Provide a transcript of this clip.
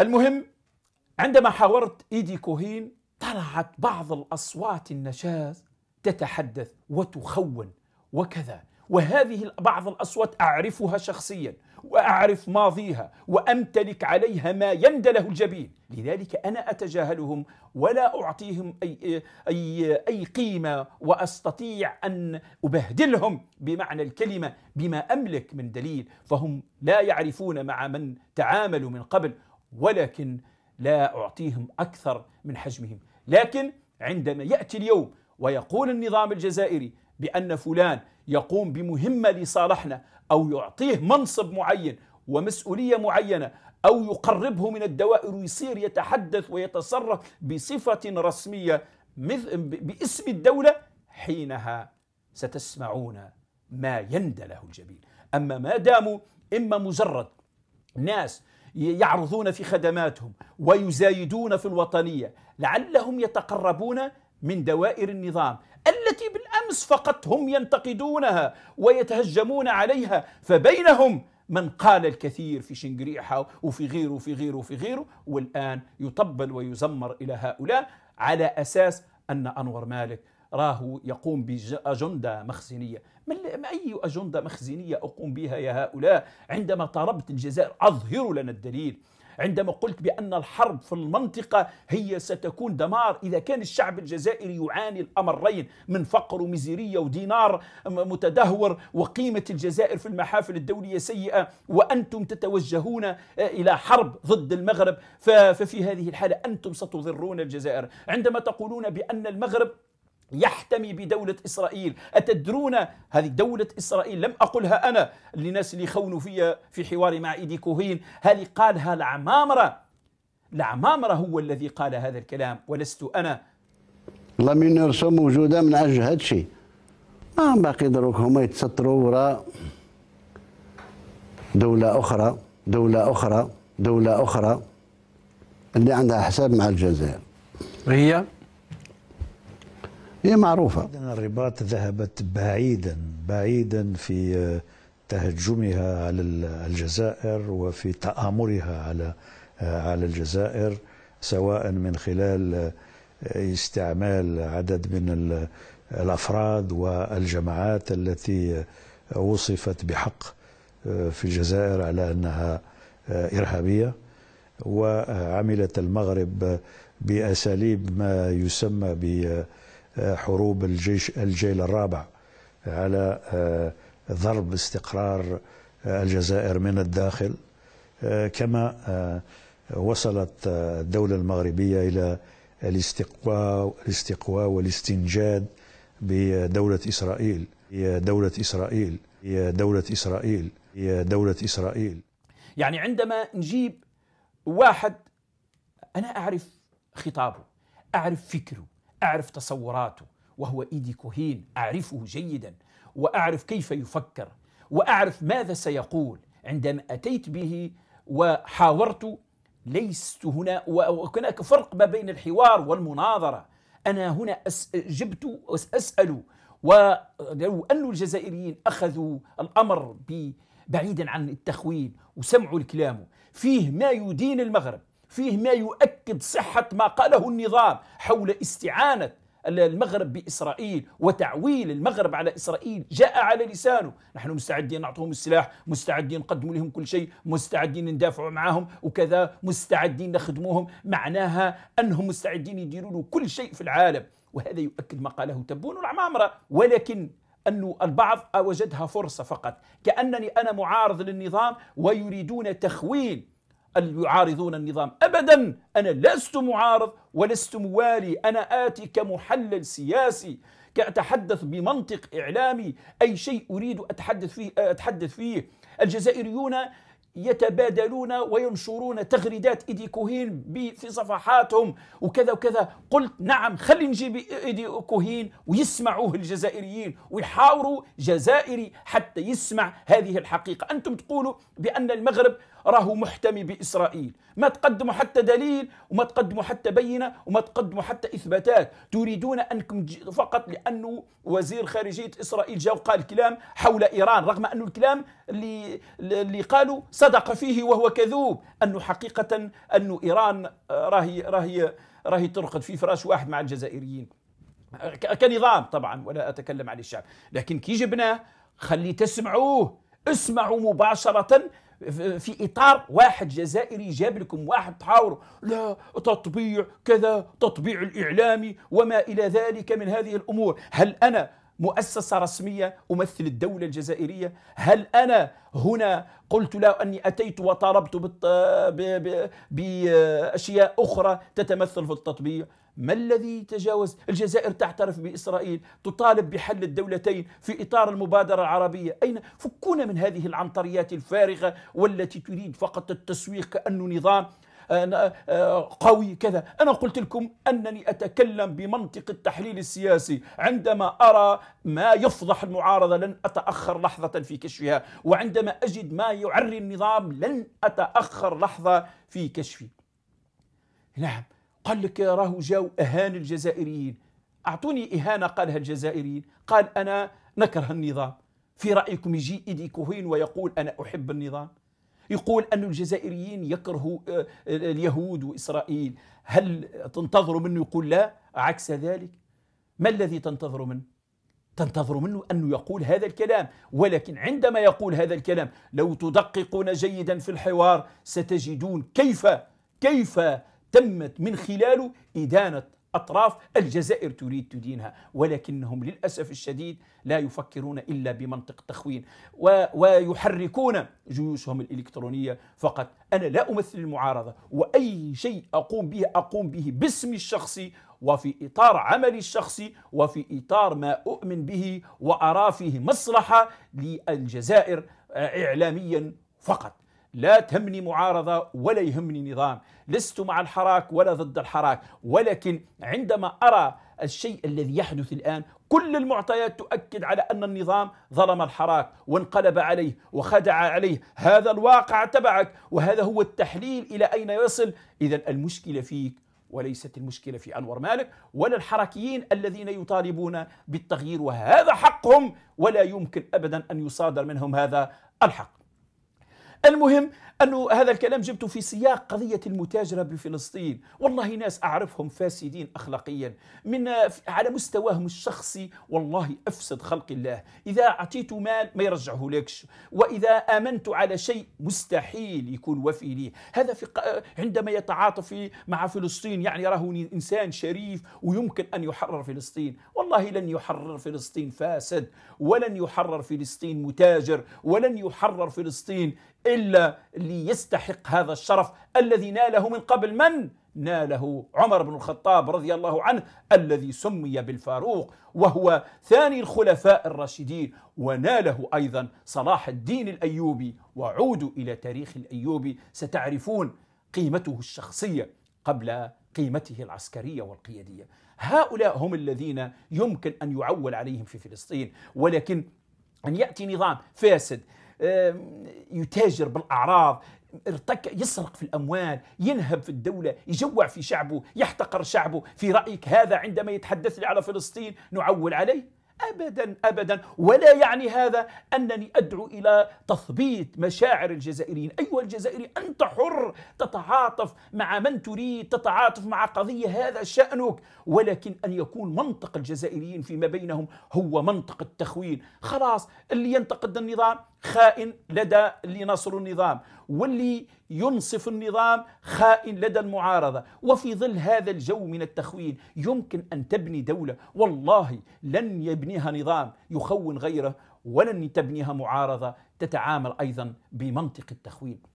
المهم عندما حاورت إيدي كوهين طلعت بعض الأصوات النشاز تتحدث وتخون وكذا وهذه بعض الأصوات أعرفها شخصيا وأعرف ماضيها وأمتلك عليها ما يندله الجبين لذلك أنا أتجاهلهم ولا أعطيهم أي, أي, أي قيمة وأستطيع أن أبهدلهم بمعنى الكلمة بما أملك من دليل فهم لا يعرفون مع من تعاملوا من قبل ولكن لا أعطيهم أكثر من حجمهم لكن عندما يأتي اليوم ويقول النظام الجزائري بأن فلان يقوم بمهمة لصالحنا أو يعطيه منصب معين ومسؤولية معينة أو يقربه من الدوائر ويصير يتحدث ويتصرف بصفة رسمية باسم الدولة حينها ستسمعون ما يندله الجبين أما ما داموا إما مجرد ناس يعرضون في خدماتهم ويزايدون في الوطنية لعلهم يتقربون من دوائر النظام التي بالأمس فقط هم ينتقدونها ويتهجمون عليها فبينهم من قال الكثير في شنقريحة وفي غيره وفي غيره وفي غيره والآن يطبل ويزمر إلى هؤلاء على أساس أن أنور مالك راه يقوم بأجندة مخزنية ما أي أجندة مخزنية أقوم بها يا هؤلاء عندما طالبت الجزائر أظهروا لنا الدليل عندما قلت بأن الحرب في المنطقة هي ستكون دمار إذا كان الشعب الجزائري يعاني الأمرين من فقر ومزيرية ودينار متدهور وقيمة الجزائر في المحافل الدولية سيئة وأنتم تتوجهون آه، إلى حرب ضد المغرب ففي هذه الحالة أنتم ستضرون الجزائر عندما تقولون بأن المغرب يحتمي بدولة إسرائيل أتدرون هذه دولة إسرائيل لم أقلها أنا للناس اللي خونوا فيها في حواري مع إيدي كوهين هذه قالها العمامرة العمامرة هو الذي قال هذا الكلام ولست أنا لامينيرسون موجودة من أجل هذا الشيء ما باقي دروك هما يتستروا وراء دولة أخرى دولة أخرى دولة أخرى اللي عندها حساب مع الجزائر هي هي معروفة الرباط ذهبت بعيدا بعيدا في تهجمها على الجزائر وفي تآمرها على على الجزائر سواء من خلال استعمال عدد من الافراد والجماعات التي وصفت بحق في الجزائر على انها ارهابيه وعملت المغرب باساليب ما يسمى ب حروب الجيش الجيل الرابع على آه، ضرب استقرار آه، الجزائر من الداخل آه، كما وصلت الدولة المغربية إلى الاستقواء الاستقواء والاستنجاد بدولة إسرائيل هي دولة إسرائيل هي دولة إسرائيل هي دولة إسرائيل يعني عندما نجيب واحد أنا أعرف خطابه أعرف فكره أعرف تصوراته وهو إيدي كوهين أعرفه جيدا وأعرف كيف يفكر وأعرف ماذا سيقول عندما أتيت به وحاورت ليست هنا وهناك فرق ما بين الحوار والمناظرة أنا هنا جبت وأسأل ولو أن الجزائريين أخذوا الأمر بعيدا عن التخوين وسمعوا الكلام فيه ما يدين المغرب فيه ما يؤكد صحة ما قاله النظام حول استعانة المغرب بإسرائيل وتعويل المغرب على إسرائيل جاء على لسانه نحن مستعدين نعطوهم السلاح مستعدين نقدموا لهم كل شيء مستعدين ندافعوا معهم وكذا مستعدين نخدموهم معناها أنهم مستعدين يديروا له كل شيء في العالم وهذا يؤكد ما قاله تبون العمامرة ولكن أن البعض وجدها فرصة فقط كأنني أنا معارض للنظام ويريدون تخويل يعارضون النظام أبدا أنا لست معارض ولست موالي أنا آتي كمحلل سياسي كأتحدث بمنطق إعلامي أي شيء أريد أتحدث فيه أتحدث فيه الجزائريون يتبادلون وينشرون تغريدات ايدي كوهين في صفحاتهم وكذا وكذا قلت نعم خلي نجيب ايدي كوهين ويسمعوه الجزائريين ويحاوروا جزائري حتى يسمع هذه الحقيقه انتم تقولوا بان المغرب راهو محتمي باسرائيل ما تقدموا حتى دليل وما تقدموا حتى بينه وما تقدموا حتى اثباتات تريدون انكم فقط لانه وزير خارجيه اسرائيل جاء وقال كلام حول ايران رغم انه الكلام اللي اللي قالوا صدق فيه وهو كذوب أنه حقيقة أنه إيران آه، راهي راهي راهي ترقد في فراش واحد مع الجزائريين كنظام طبعا ولا أتكلم عن الشعب لكن كي جبناه خلي تسمعوه اسمعوا مباشرة في اطار واحد جزائري جاب لكم واحد تحاور لا تطبيع كذا تطبيع الاعلامي وما الى ذلك من هذه الامور هل انا مؤسسة رسمية أمثل الدولة الجزائرية هل أنا هنا قلت له أني أتيت وطالبت بأشياء أخرى تتمثل في التطبيع ما الذي تجاوز الجزائر تعترف بإسرائيل تطالب بحل الدولتين في إطار المبادرة العربية أين فكونا من هذه العنطريات الفارغة والتي تريد فقط التسويق كأنه نظام آه، آه، قوي كذا أنا قلت لكم أنني أتكلم بمنطق التحليل السياسي عندما أرى ما يفضح المعارضة لن أتأخر لحظة في كشفها وعندما أجد ما يعري النظام لن أتأخر لحظة في كشفه نعم قال لك راه جاو أهان الجزائريين أعطوني إهانة قالها الجزائريين قال أنا نكره النظام في رأيكم يجي إيدي كوهين ويقول أنا أحب النظام يقول أن الجزائريين يكرهوا آه، آه، اليهود وإسرائيل هل تنتظروا منه يقول لا عكس ذلك ما الذي تنتظر منه تنتظر منه أنه يقول هذا الكلام ولكن عندما يقول هذا الكلام لو تدققون جيدا في الحوار ستجدون كيف كيف تمت من خلاله إدانة أطراف الجزائر تريد تدينها ولكنهم للأسف الشديد لا يفكرون إلا بمنطق التخوين ويحركون جيوشهم الإلكترونية فقط أنا لا أمثل المعارضة وأي شيء أقوم به أقوم به باسمي الشخصي وفي إطار عملي الشخصي وفي إطار ما أؤمن به وأرى فيه مصلحة للجزائر إعلاميا فقط لا تهمني معارضة ولا يهمني نظام لست مع الحراك ولا ضد الحراك ولكن عندما أرى الشيء الذي يحدث الآن كل المعطيات تؤكد على أن النظام ظلم الحراك وانقلب عليه وخدع عليه هذا الواقع تبعك وهذا هو التحليل إلى أين يصل إذا المشكلة فيك وليست المشكلة في أنور مالك ولا الحركيين الذين يطالبون بالتغيير وهذا حقهم ولا يمكن أبدا أن يصادر منهم هذا الحق المهم أنه هذا الكلام جبته في سياق قضية المتاجرة بفلسطين والله ناس أعرفهم فاسدين أخلاقيا من على مستواهم الشخصي والله أفسد خلق الله إذا أعطيت مال ما يرجعه لكش وإذا آمنت على شيء مستحيل يكون وفي لي هذا في عندما يتعاطف مع فلسطين يعني راه إنسان شريف ويمكن أن يحرر فلسطين والله لن يحرر فلسطين فاسد ولن يحرر فلسطين متاجر ولن يحرر فلسطين إلا ليستحق هذا الشرف الذي ناله من قبل من؟ ناله عمر بن الخطاب رضي الله عنه الذي سمي بالفاروق وهو ثاني الخلفاء الراشدين وناله أيضا صلاح الدين الأيوبي وعودوا إلى تاريخ الأيوبي ستعرفون قيمته الشخصية قبل قيمته العسكرية والقيادية هؤلاء هم الذين يمكن أن يعول عليهم في فلسطين ولكن أن يأتي نظام فاسد يتاجر بالأعراض ارتك يسرق في الاموال ينهب في الدوله يجوع في شعبه يحتقر شعبه في رايك هذا عندما يتحدث لي على فلسطين نعول عليه ابدا ابدا ولا يعني هذا انني ادعو الى تثبيط مشاعر الجزائريين، ايها الجزائري انت حر تتعاطف مع من تريد، تتعاطف مع قضيه هذا شانك، ولكن ان يكون منطق الجزائريين فيما بينهم هو منطق التخوين، خلاص اللي ينتقد النظام خائن لدى اللي نصر النظام، واللي ينصف النظام خائن لدى المعارضة وفي ظل هذا الجو من التخوين يمكن أن تبني دولة والله لن يبنيها نظام يخون غيره ولن تبنيها معارضة تتعامل أيضا بمنطق التخوين